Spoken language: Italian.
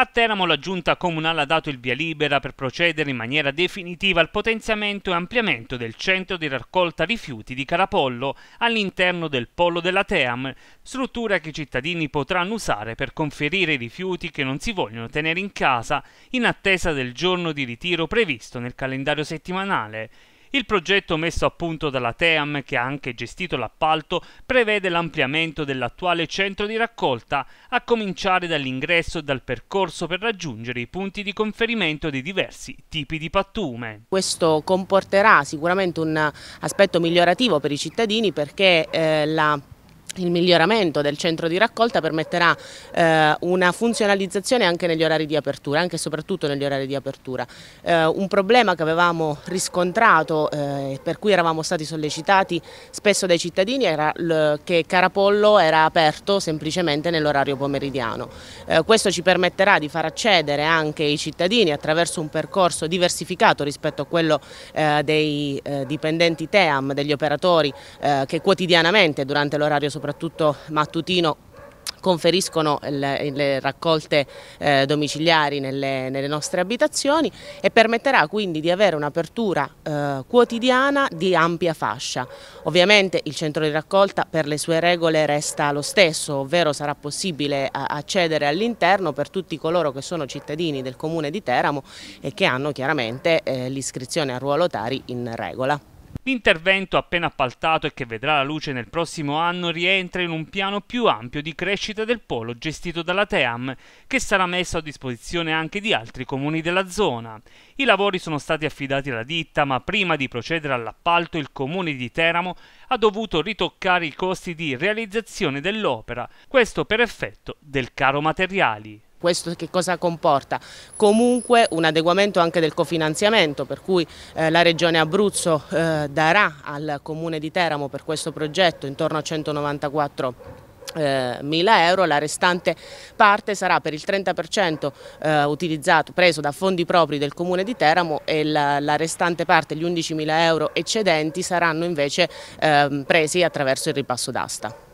A Teramo la giunta comunale ha dato il via libera per procedere in maniera definitiva al potenziamento e ampliamento del centro di raccolta rifiuti di Carapollo all'interno del polo della Team, struttura che i cittadini potranno usare per conferire i rifiuti che non si vogliono tenere in casa in attesa del giorno di ritiro previsto nel calendario settimanale. Il progetto messo a punto dalla Team, che ha anche gestito l'appalto, prevede l'ampliamento dell'attuale centro di raccolta, a cominciare dall'ingresso e dal percorso per raggiungere i punti di conferimento dei diversi tipi di pattume. Questo comporterà sicuramente un aspetto migliorativo per i cittadini perché eh, la il miglioramento del centro di raccolta permetterà eh, una funzionalizzazione anche negli orari di apertura, anche e soprattutto negli orari di apertura. Eh, un problema che avevamo riscontrato, eh, per cui eravamo stati sollecitati spesso dai cittadini, era che Carapollo era aperto semplicemente nell'orario pomeridiano. Eh, questo ci permetterà di far accedere anche i cittadini attraverso un percorso diversificato rispetto a quello eh, dei eh, dipendenti TEAM, degli operatori che quotidianamente durante l'orario soprattutto soprattutto mattutino conferiscono le, le raccolte eh, domiciliari nelle, nelle, nostre abitazioni e permetterà quindi di avere un'apertura eh, quotidiana di ampia fascia. Ovviamente il centro di raccolta per le sue regole resta lo stesso, ovvero sarà possibile a, eh, accedere all'interno per tutti coloro che sono cittadini del comune di Teramo e che hanno chiaramente eh, l'iscrizione a ruolo Tari in regola. L'intervento appena appaltato e che vedrà la luce nel prossimo anno rientra in un piano più ampio di crescita del polo gestito dalla Team, che sarà messo a disposizione anche di altri comuni della zona. I lavori sono stati affidati alla ditta, ma prima di procedere all'appalto il comune di Teramo ha dovuto ritoccare i costi di realizzazione dell'opera, questo per effetto del caro materiali. Questo che cosa comporta? Comunque un adeguamento anche del cofinanziamento per cui eh, la Regione Abruzzo eh, darà al Comune di Teramo per questo progetto intorno a 194 eh, mila euro, la restante parte sarà per il 30% eh, utilizzato, preso da fondi propri del Comune di Teramo e la, restante parte, gli 11 mila euro eccedenti, saranno invece ehm, presi attraverso il ripasso d'asta.